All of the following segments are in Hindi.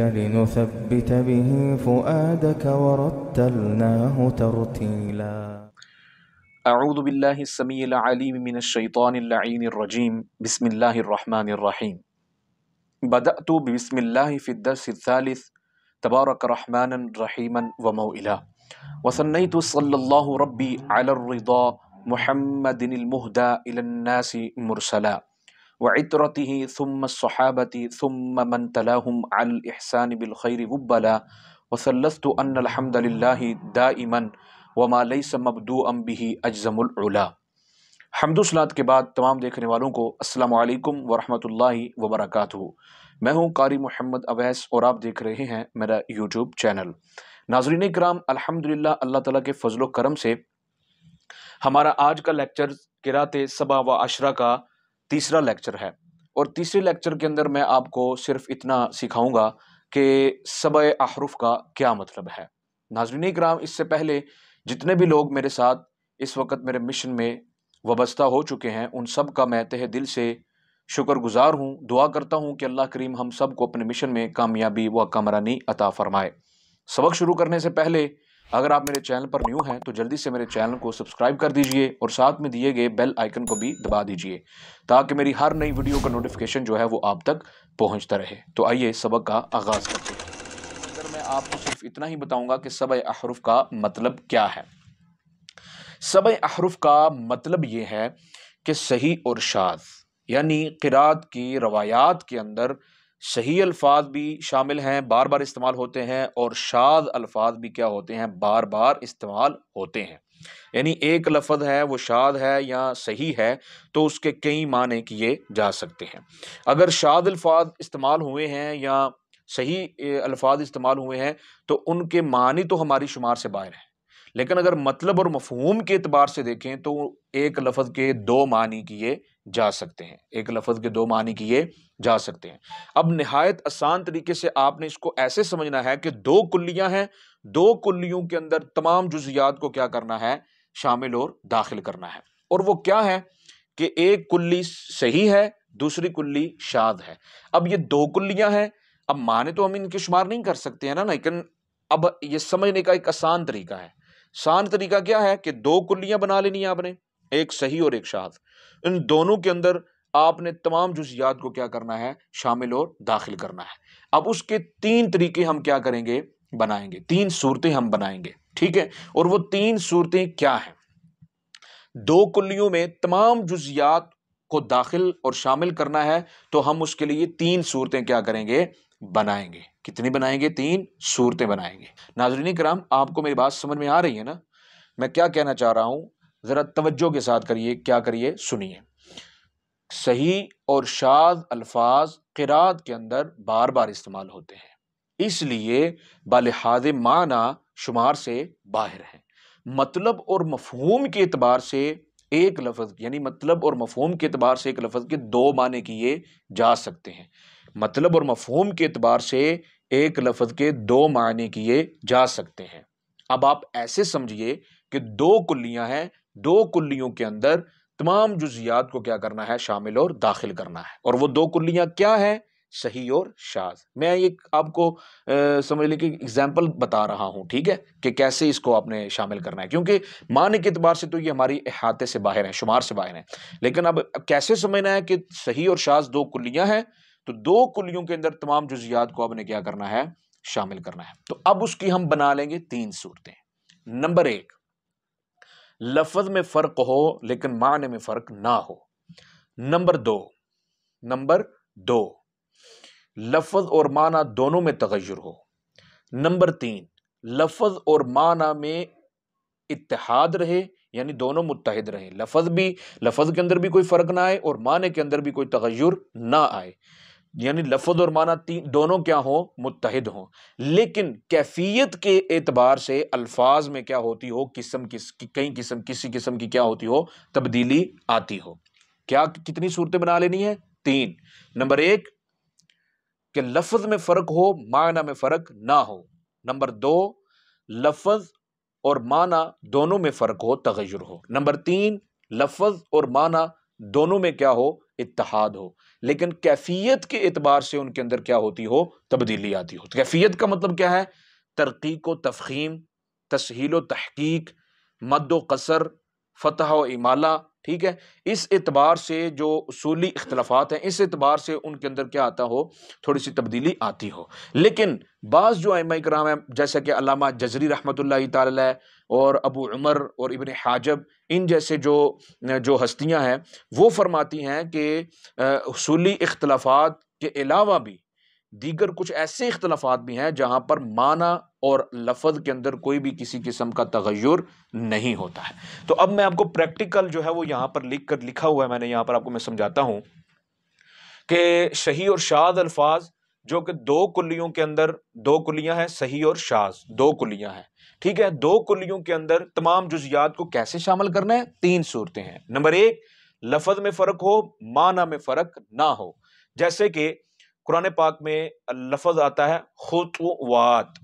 لنثبت به فؤادك ورتلناه ترتيلا أعوذ بالله السميع العليم من الشيطان اللعين الرجيم بسم الله الرحمن الرحيم بدأت بسم الله في الدرس الثالث تبارك رحمن رحيما وموئلا وثنيت صلى الله ربي على الرضا محمد المهدى إلى الناس مرسلا व इतरती ही सुम सहाबती सुम मन तलाहम अलहसान बिलखैर वब्बला वसलस्त अनहमदिल्ल दा इमन वमालई समबदू अम्बी अजमला हमदुसलात के बाद तमाम देखने वालों को असलकम वरहमल वबरक मैं हूं कारी मोहम्मद अवैस और आप देख रहे हैं मेरा यूट्यूब चैनल नाजरीन कराम अल्हम्दुलिल्लाह अल्लाह ताला के फ़ज़ल करम से हमारा आज का लेक्चर किरात सबा व अशरा का तीसरा लेक्चर है और तीसरे लेक्चर के अंदर मैं आपको सिर्फ इतना सिखाऊंगा कि सब आहरुफ का क्या मतलब है नाजरीन कराम इससे पहले जितने भी लोग मेरे साथ इस वक्त मेरे मिशन में वबस्ता हो चुके हैं उन सब का मैं तह दिल से शुक्रगुजार हूँ दुआ करता हूँ कि अल्लाह करीम हम सब को अपने मिशन में कामयाबी व कामरानी अता फ़रमाए सबक शुरू करने से पहले अगर आप मेरे चैनल पर न्यू हैं तो जल्दी से मेरे चैनल को सब्सक्राइब कर दीजिए और साथ में दिए गए बेल आइकन को भी दबा दीजिए ताकि मेरी हर नई वीडियो का नोटिफिकेशन जो है वो आप तक पहुंचता रहे तो आइए सबक का आगाज़ करते हैं अगर मैं आपको सिर्फ इतना ही बताऊंगा कि सब अहरुफ का मतलब क्या है सब अहरूफ का मतलब ये है कि सही और शाद यानी किरात की रवायात के अंदर सही अल्फाज भी शामिल हैं बार बार इस्तेमाल होते हैं और शाद अल्फाज भी क्या होते हैं बार बार इस्तेमाल होते हैं यानी एक लफ्ज़ है वो शाद है या सही है तो उसके कई माने किए जा सकते हैं अगर शाद अल्फाज इस्तेमाल हुए हैं या सही अल्फाज इस्तेमाल हुए हैं तो उनके मानी तो हमारी शुमार से बाहर हैं लेकिन अगर मतलब और मफहूम के अतबार से देखें तो एक लफज के दो मानी किए जा सकते हैं एक लफज के दो मानी किए जा सकते हैं अब नहायत आसान तरीके से आपने इसको ऐसे समझना है कि दो कुल्लियाँ हैं दो कुल्लियों के अंदर तमाम जुजियात को क्या करना है शामिल और दाखिल करना है और वो क्या है कि एक कुल्ली सही है दूसरी कुल्ली शाद है अब ये दो कुल्लियाँ हैं अब माने तो हम इनके शुमार नहीं कर सकते हैं ना लेकिन अब ये समझने का एक आसान तरीका है आसान तरीका क्या है कि दो कुल्लियां बना लेनी है आपने एक सही और एक शाद इन दोनों के अंदर आपने तमाम जुजियात को क्या करना है शामिल और दाखिल करना है अब उसके तीन तरीके हम क्या करेंगे बनाएंगे तीन सूरतें हम बनाएंगे ठीक है और वो तीन सूरतें क्या हैं दो कुलियों में तमाम जुजियात को दाखिल और शामिल करना है तो हम उसके लिए तीन सूरतें क्या करेंगे बनाएंगे कितनी बनाएंगे तीन सूरतें बनाएंगे नाजरीन कराम आपको मेरी बात समझ में आ रही है ना मैं क्या कहना चाह रहा हूँ ज़रा तवज्जो के साथ करिए क्या करिए सुनिए सही और शाद अल्फाज किरात के अंदर बार बार इस्तेमाल होते हैं इसलिए बालहाज माना शुमार से बाहर हैं मतलब और मफहूम के अतबार से एक लफ्ज़ यानी मतलब और मफहूम के अतबार से एक लफ्ज़ के दो माने किए जा सकते हैं मतलब और मफहूम के अतबार से एक लफ्ज़ के दो मायने किए जा सकते हैं अब आप ऐसे समझिए कि दो कुल्लियां हैं दो कुल्लियों के अंदर तमाम जुजियात को क्या करना है शामिल और दाखिल करना है और वो दो कुल्लियां क्या हैं सही और शाज मैं एक आपको समझ लें कि एग्जाम्पल बता रहा हूँ ठीक है कि कैसे इसको आपने शामिल करना है क्योंकि मान के अतबार से तो ये हमारी अहाते से बाहर है शुमार से बाहर है लेकिन अब कैसे समझना है कि सही और शाज दो कुल्लियां हैं तो दो कुलियों के अंदर तमाम जुजियात को आपने क्या करना है शामिल करना है तो अब उसकी हम बना लेंगे तीन सूरतें नंबर एक लफज में फ़र्क हो लेकिन माने में फ़र्क ना हो नंबर दो नंबर दो लफज और माना दोनों में तगैर हो नंबर तीन लफज और माना में इतिहाद रहे यानी दोनों मुतहद रहे लफज भी लफज के अंदर भी कोई फ़र्क ना आए और माने के अंदर भी कोई तगैर ना आए यानी लफज और माना तीन दोनों क्या हों मुतहद हों लेकिन कैफियत के एतबार से अल्फाज में क्या होती हो किस्म किस कई किस्म किसी किस्म की क्या होती हो तब्दीली आती हो क्या कितनी सूरतें बना लेनी है तीन नंबर एक कि लफज में फ़र्क हो माना में फ़र्क ना हो नंबर दो लफज और माना दोनों में फ़र्क हो तगैर हो नंबर तीन लफज और माना दोनों में क्या हो इतिहाद हो लेकिन कैफियत के एतबार से उनके अंदर क्या होती हो तब्दीली आती हो तो कैफियत का मतलब क्या है तरक्की व तफहीम तसहील व तहकीक मद व कसर फतह व इमाला ठीक है इस एतबार से जो असूली इख्तलाफात हैं इस एतबार से उनके अंदर क्या आता हो थोड़ी सी तब्दीली आती हो लेकिन बाज़ जो अम कराम हैं जैसे कि अलामा जजरी रहमत ला और अबू उमर और इबन हाजब इन जैसे जो जो हस्तियाँ हैं वो फरमाती हैं कि असूली इख्तलाफात के अलावा भी दीगर कुछ ऐसे इख्तलाफात भी हैं जहाँ पर माना और लफज के अंदर कोई भी किसी किस्म का तगैर नहीं होता है तो अब मैं आपको प्रैक्टिकल जो है वो यहाँ पर लिख कर लिखा हुआ है मैंने यहाँ पर आपको मैं समझाता हूँ कि शही और शाद अल्फाज जो कि दो कुलियों के अंदर दो कुलियाँ हैं सही और शाज दो कुलियाँ हैं ठीक है दो कुलियों के अंदर तमाम जुजियात को कैसे शामिल करना है तीन सूरतें हैं नंबर एक लफज में फ़र्क हो माना में फ़र्क ना हो जैसे कि कुरान पाक में लफज आता है खुतवात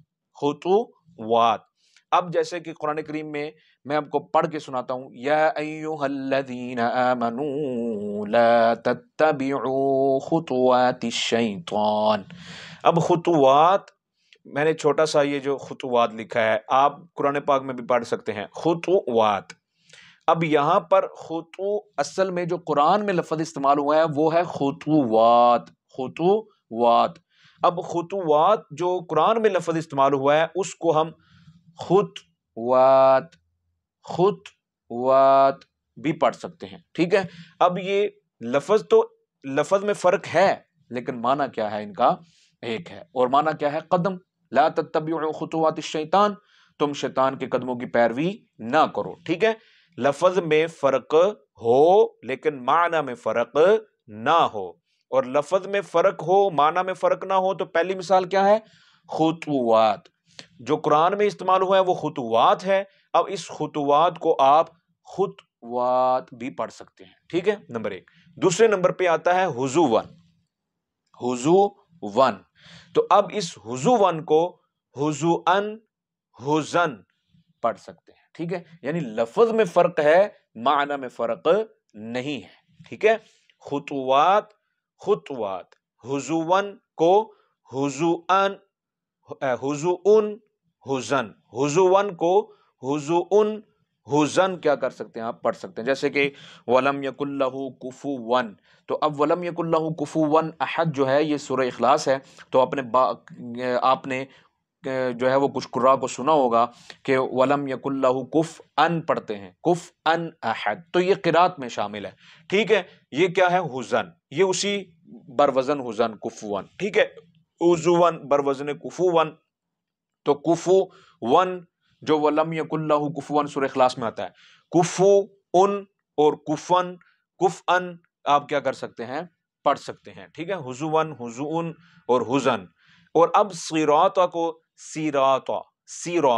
खतुवात तो अब जैसे कि कुरान करीम में मैं आपको पढ़ के सुनाता हूँ यातवातिशैतान अब खुतुआत मैंने छोटा सा ये जो खुतुवात लिखा है आप कुरान पाक में भी पढ़ सकते हैं खुतुवात अब यहाँ पर खुतु असल में जो कुरान में लफज इस्तेमाल हुआ है वो है खतुवात वात अब खतवात जो कुरान में लफज इस्तेमाल हुआ है उसको हम खुत वात खुत वात भी पढ़ सकते हैं ठीक है अब ये लफज तो लफज में फ़र्क है लेकिन माना क्या है इनका एक है और माना क्या है कदम ला तबी खतवात शैतान तुम शैतान के कदमों की पैरवी ना करो ठीक है लफज में फ़र्क हो लेकिन माना में फ़र्क ना हो और लफज में फ़र्क हो माना में फ़र्क ना हो तो पहली मिसाल क्या है खुतवात जो कुरान में इस्तेमाल हुआ है वो खुतवात है अब इस खुतवात को आप खुतवात भी पढ़ सकते हैं ठीक है नंबर एक दूसरे नंबर पे आता है हुजू वन हुजू वन तो अब इस हुजू वन को हुजू अन हुजन पढ़ सकते हैं ठीक है यानी लफज में फ़र्क है माना में फ़र्क नहीं है ठीक है खुतवात खुतवात हुजुवन को हुजुअन हुजुउन हुजन हुजुवन को हुजुउन हुजन क्या कर सकते हैं आप पढ़ सकते हैं जैसे कि वलम यकुल्लहु कुफू वन तो अब वलम यकुल्लहु कुफू वन अहद जो है ये सुर अखलास है तो अपने आपने जो है वो कुछ कुर्रा को सुना होगा कि वलम यकुल्लाहु कुफ़ अन पढ़ते हैं कुफ़ अन अहद तो ये किरात में शामिल है ठीक है ये क्या है हुजन ये उसी बरवज़न हुजन कुफुवन ठीक है उजुवन बरवज़न कुफुवन तो कुफु वन जो वलम यकुल्लाहु कुफुवन सुर खलास में आता है कुफु उन और कुफन कुफ अन आप क्या कर सकते हैं पढ़ सकते हैं ठीक है हुजुवन हुजून और हुजन और अब सिरात को सीरा सीरा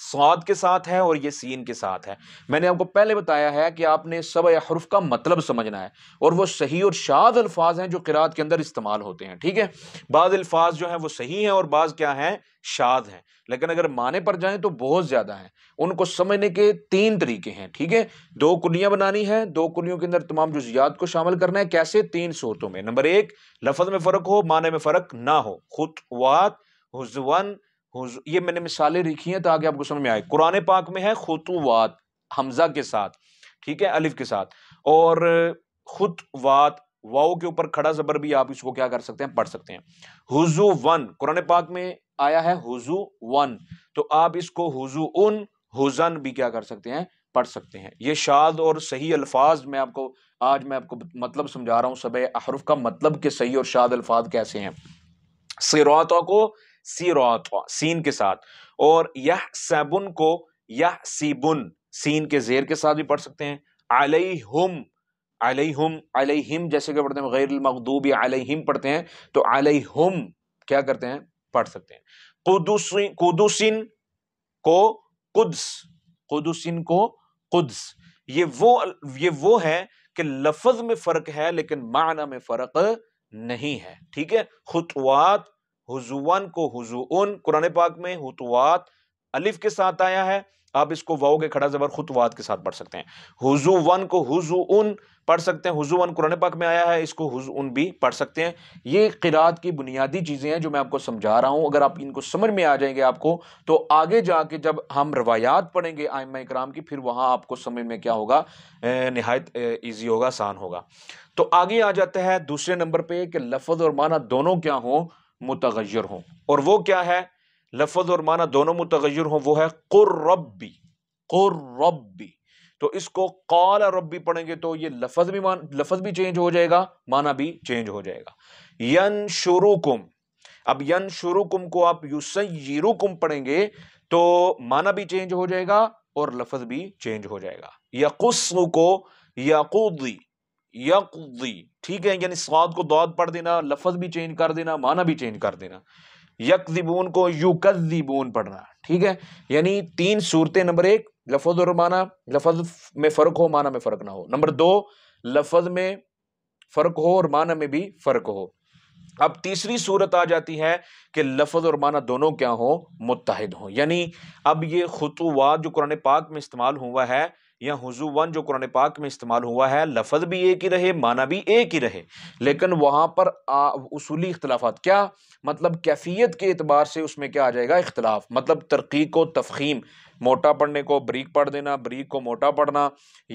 सौद के साथ है और ये सीन के साथ है मैंने आपको पहले बताया है कि आपने सब हरफ का मतलब समझना है और वो सही और शाद अल्फाज हैं जो किरात के अंदर इस्तेमाल होते हैं ठीक है बाद अल्फाज जो हैं वो सही हैं और बाज़ क्या हैं शाद हैं लेकिन अगर माने पर जाएं तो बहुत ज़्यादा हैं उनको समझने के तीन तरीके हैं ठीक है दो कुलियाँ बनानी है दो कुलियों के अंदर तमाम जुजियात को शामिल करना है कैसे तीन सूरतों में नंबर एक लफज में फ़र्क हो माने में फ़र्क ना हो खुद हजवन ये मैंने मिसालें लिखी हैं ताकि तो आपको समझ में आए कुरान पाक में है खुतवात हमजा के साथ ठीक है अलिफ के साथ और खुतवात वाओ के ऊपर खड़ा जबर भी आप इसको क्या कर सकते हैं पढ़ सकते हैं हुजू वन कुरान पाक में आया है हुजू वन तो आप इसको हुजू उन हुजन भी क्या कर सकते हैं पढ़ सकते हैं ये शाद और सही अल्फाज मैं आपको आज मैं आपको मतलब समझा रहा हूँ सब अहरफ का मतलब के सही और शाद अल्फाज कैसे हैं सिरातों को सीरात सीन के साथ और यह सैबुन को यह सीबुन सीन के जेर के साथ भी पढ़ सकते हैं अलहम अलहम अलहम जैसे क्या पढ़ते हैं गैर मखदूब या हिम पढ़ते हैं तो अलहम क्या करते हैं पढ़ सकते हैं कुदुसिन कुदुसिन को कुद्स कुदुसिन को कुद्स ये वो ये वो है कि लफज में फर्क है लेकिन माना में फर्क नहीं है ठीक है खुतवात हुजुवन को हुजुउन कुरान पाक में हुतवात अलिफ के साथ आया है आप इसको वाओ के खड़ा जबर खुतवात के साथ पढ़ सकते हैं हुजुवन को हुजुउन पढ़ सकते हैं हुजुवन कुरान पाक में आया है इसको हुजुउन भी पढ़ सकते हैं ये किरात की बुनियादी चीज़ें हैं जो मैं आपको समझा रहा हूँ अगर आप इनको समझ में आ जाएंगे आपको तो आगे जाके जब हम रवायात पढ़ेंगे आयम कराम की फिर वहाँ आपको समझ में क्या होगा नहायत ईजी होगा आसान होगा तो आगे आ जाता है दूसरे नंबर पर कि लफज और माना दोनों क्या हों मुतगैर हों और वो क्या है लफज और माना दोनों मुतगैर हों वो है कुर्रबी कुर्रबी तो इसको कौल रबी पढ़ेंगे तो ये लफज भी मान लफज भी चेंज हो जाएगा माना भी चेंज हो जाएगा यन शुरुकुम अब यन शुरुकुम को आप युसरुकुम पढ़ेंगे तो माना भी चेंज हो जाएगा और लफज भी चेंज हो जाएगा यकुस को यकूदी यकदी ठीक है यानी स्वाद को दौद पढ़ देना लफज भी चेंज कर देना माना भी चेंज कर देना यकदिबून को यूकदीबून पढ़ना ठीक है यानी तीन सूरतें नंबर एक लफज और माना लफज में फ़र्क हो माना में फ़र्क ना हो नंबर दो लफज में फ़र्क हो और माना में भी फ़र्क हो अब तीसरी सूरत आ जाती है कि लफज और माना दोनों क्या हो मुतहद हों यानी अब ये खतूवात जो कुरान पाक में इस्तेमाल हुआ है या वन जो कुरान पाक में इस्तेमाल हुआ है लफज भी एक ही रहे माना भी एक ही रहे लेकिन वहाँ पर उसूली इख्तलाफात क्या मतलब कैफियत के अतबार से उसमें क्या आ जाएगा इख्तलाफ मतलब तरकीक को तफहीम मोटा पढ़ने को ब्रीक पढ़ देना ब्रीक को मोटा पढ़ना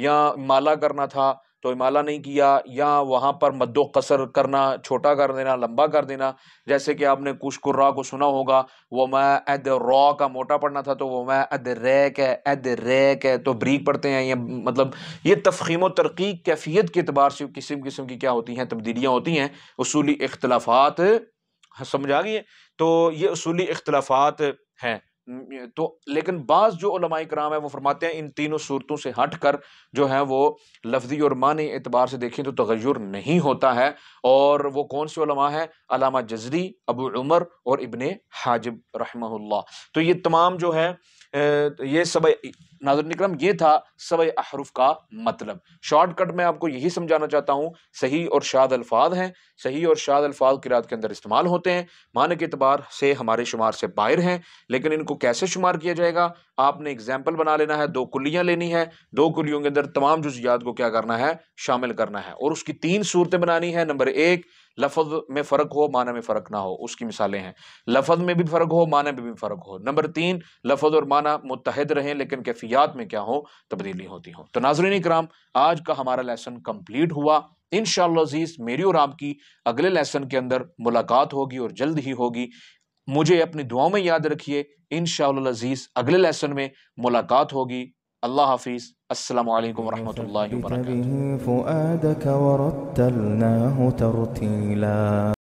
या माला करना था तो इमाला नहीं किया या वहाँ पर मद्दो कसर करना छोटा कर देना लंबा कर देना जैसे कि आपने कुश कुर्रा को सुना होगा वो मैं अद रॉ का मोटा पढ़ना था तो वो मैं अद रैक है अद रैक है तो ब्रीक पढ़ते हैं ये मतलब ये तफ़ीम तरक्की कैफियत के अतबार से किस्म किस्म की क्या होती हैं तब्दीलियाँ होती हैं उसूली इख्तलाफात हाँ, समझ आ गई तो ये असूली इख्तलाफात हैं हम्म, तो लेकिन बाज़ जो कराम है वो फरमाते हैं इन तीनों सूरतों से हट कर जो है वो लफ्ज़ी और मानी एतबार से देखें तो तगैर नहीं होता है और वो कौन से है अलामा जजरी अबू उमर और इबन हाजिब रहमल्ला तो ये तमाम जो है तो ये सब नाजर निक्रम ये था सब अहरुफ का मतलब शॉर्टकट में आपको यही समझाना चाहता हूँ सही और शाद अल्फाज हैं सही और शाद अल्फाज किरात के अंदर इस्तेमाल होते हैं मान के अतबार से हमारे शुमार से बाहर हैं लेकिन इनको कैसे शुमार किया जाएगा आपने एग्जाम्पल बना लेना है दो कुलियाँ लेनी है दो कुलियों के अंदर तमाम जुजियात को क्या करना है शामिल करना है और उसकी तीन सूरतें बनानी है नंबर एक लफज में फ़र्क हो माना में फ़र्क ना हो उसकी मिसालें हैं लफज में भी फ़र्क हो माना में भी फ़र्क हो नंबर तीन लफज और माना मुतहद रहें लेकिन कैफियात में क्या हो तब्दीली होती हो तो नाजरीन कराम आज का हमारा लेसन कम्प्लीट हुआ इन शजीज़ मेरी और आपकी अगले लेसन के अंदर मुलाकात होगी और जल्द ही होगी मुझे अपनी दुआओं में याद रखिए इन अजीज़ अगले लेसन में मुलाकात होगी الله حافظ السلام عليكم ورحمة الله وبركاته فؤادك ورتلناه ترتيلا